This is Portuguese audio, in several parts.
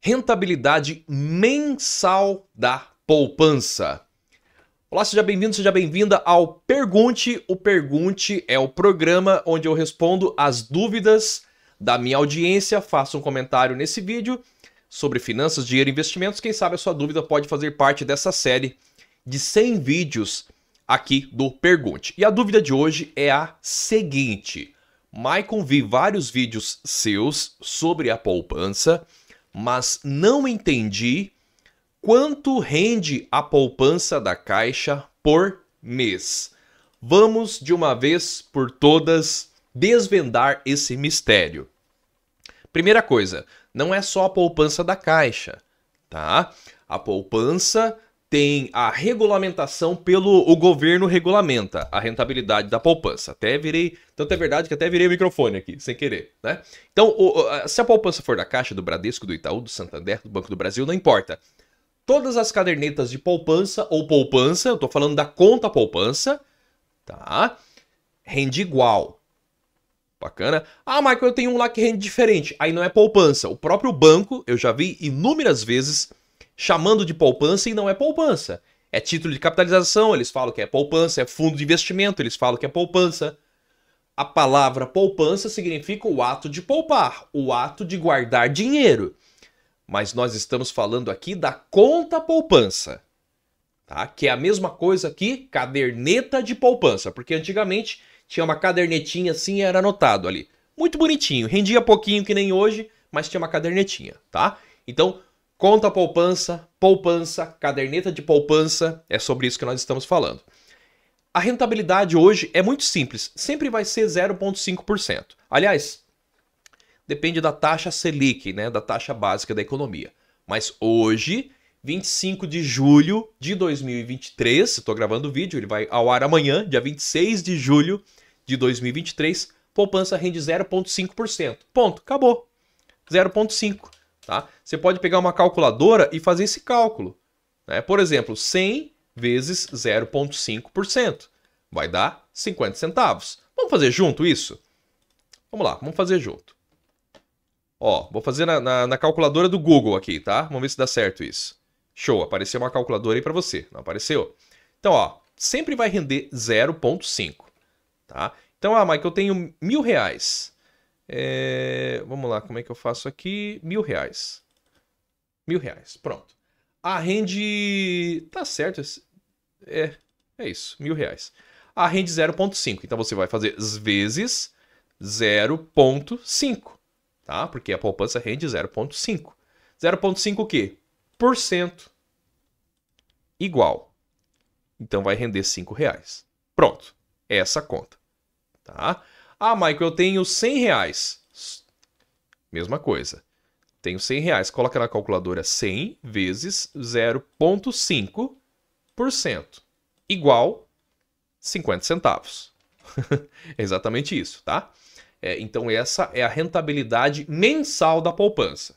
rentabilidade mensal da poupança. Olá, seja bem-vindo, seja bem-vinda ao Pergunte. O Pergunte é o programa onde eu respondo as dúvidas da minha audiência. Faça um comentário nesse vídeo sobre finanças, dinheiro e investimentos. Quem sabe a sua dúvida pode fazer parte dessa série de 100 vídeos aqui do Pergunte. E a dúvida de hoje é a seguinte: Maicon, vi vários vídeos seus sobre a poupança mas não entendi quanto rende a poupança da Caixa por mês. Vamos de uma vez por todas desvendar esse mistério. Primeira coisa, não é só a poupança da Caixa, tá? A poupança tem a regulamentação pelo o governo regulamenta a rentabilidade da poupança. Até virei, tanto é verdade que até virei o microfone aqui, sem querer, né? Então, o, se a poupança for da Caixa, do Bradesco, do Itaú, do Santander, do Banco do Brasil, não importa. Todas as cadernetas de poupança ou poupança, eu tô falando da conta poupança, tá? Rende igual. Bacana. Ah, Michael, eu tenho um lá que rende diferente. Aí não é poupança. O próprio banco, eu já vi inúmeras vezes chamando de poupança e não é poupança. É título de capitalização, eles falam que é poupança, é fundo de investimento, eles falam que é poupança. A palavra poupança significa o ato de poupar, o ato de guardar dinheiro. Mas nós estamos falando aqui da conta poupança, tá? Que é a mesma coisa que caderneta de poupança, porque antigamente tinha uma cadernetinha assim, era anotado ali. Muito bonitinho, rendia pouquinho que nem hoje, mas tinha uma cadernetinha, tá? Então, Conta poupança, poupança, caderneta de poupança, é sobre isso que nós estamos falando. A rentabilidade hoje é muito simples, sempre vai ser 0,5%. Aliás, depende da taxa Selic, né, da taxa básica da economia. Mas hoje, 25 de julho de 2023, estou gravando o vídeo, ele vai ao ar amanhã, dia 26 de julho de 2023, poupança rende 0,5%. Ponto, acabou. 0,5%. Tá? Você pode pegar uma calculadora e fazer esse cálculo. Né? Por exemplo, 100 vezes 0,5% vai dar 50 centavos. Vamos fazer junto isso? Vamos lá, vamos fazer junto. Ó, vou fazer na, na, na calculadora do Google aqui, tá? Vamos ver se dá certo isso. Show, apareceu uma calculadora aí para você. Não apareceu? Então, ó, sempre vai render 0,5, tá? Então, ah, Mike, eu tenho mil reais. É, vamos lá, como é que eu faço aqui? Mil reais. Mil reais, pronto. A rende. Tá certo. É, é isso, mil reais. A rende 0,5. Então você vai fazer vezes 0,5, tá? Porque a poupança rende 0,5. 0,5 o quê? Por cento igual. Então vai render 5 reais. Pronto, é essa conta, tá? Ah, Michael, eu tenho 100 reais. Mesma coisa. Tenho 100 reais. Coloca na calculadora 100 vezes 0,5% igual 50 centavos. é exatamente isso, tá? É, então essa é a rentabilidade mensal da poupança.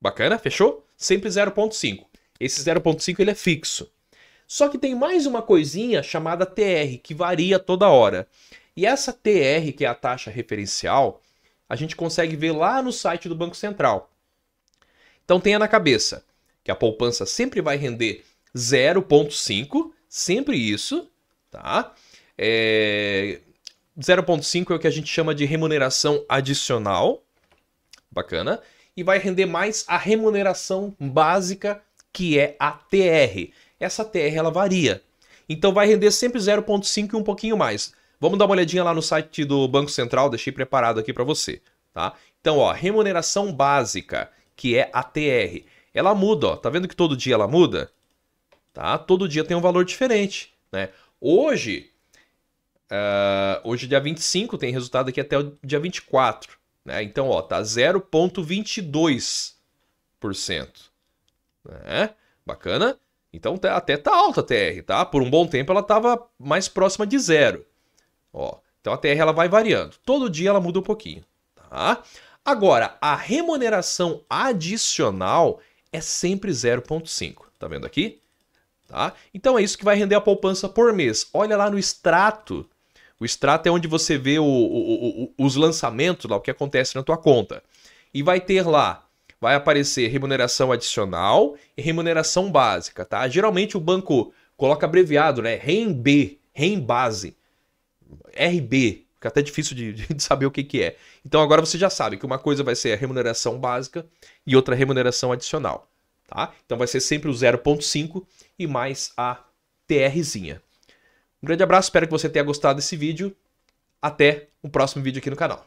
Bacana? Fechou? Sempre 0,5. Esse 0,5 ele é fixo. Só que tem mais uma coisinha chamada TR que varia toda hora. E essa TR, que é a taxa referencial, a gente consegue ver lá no site do Banco Central. Então tenha na cabeça que a poupança sempre vai render 0,5, sempre isso, tá? É... 0,5 é o que a gente chama de remuneração adicional, bacana, e vai render mais a remuneração básica, que é a TR. Essa TR ela varia. Então vai render sempre 0,5 e um pouquinho mais. Vamos dar uma olhadinha lá no site do Banco Central, deixei preparado aqui para você, tá? Então, ó, remuneração básica, que é a TR. Ela muda, ó. Tá vendo que todo dia ela muda? Tá? Todo dia tem um valor diferente, né? Hoje, uh, hoje dia 25 tem resultado aqui até o dia 24, né? Então, ó, tá 0.22%, né? Bacana? Então tá, até tá alta a TR, tá? Por um bom tempo ela estava mais próxima de zero. Ó, então a TR ela vai variando. Todo dia ela muda um pouquinho, tá? Agora, a remuneração adicional é sempre 0.5, tá vendo aqui? Tá? Então é isso que vai render a poupança por mês. Olha lá no extrato. O extrato é onde você vê o, o, o, os lançamentos, lá, o que acontece na tua conta. E vai ter lá vai aparecer remuneração adicional e remuneração básica, tá? Geralmente o banco coloca abreviado, né? REMB, REM base. RB, fica até difícil de, de, saber o que, que é. Então agora você já sabe que uma coisa vai ser a remuneração básica e outra remuneração adicional. Tá? Então vai ser sempre o 0,5 e mais a TRzinha. Um grande abraço, espero que você tenha gostado desse vídeo. Até o próximo vídeo aqui no canal.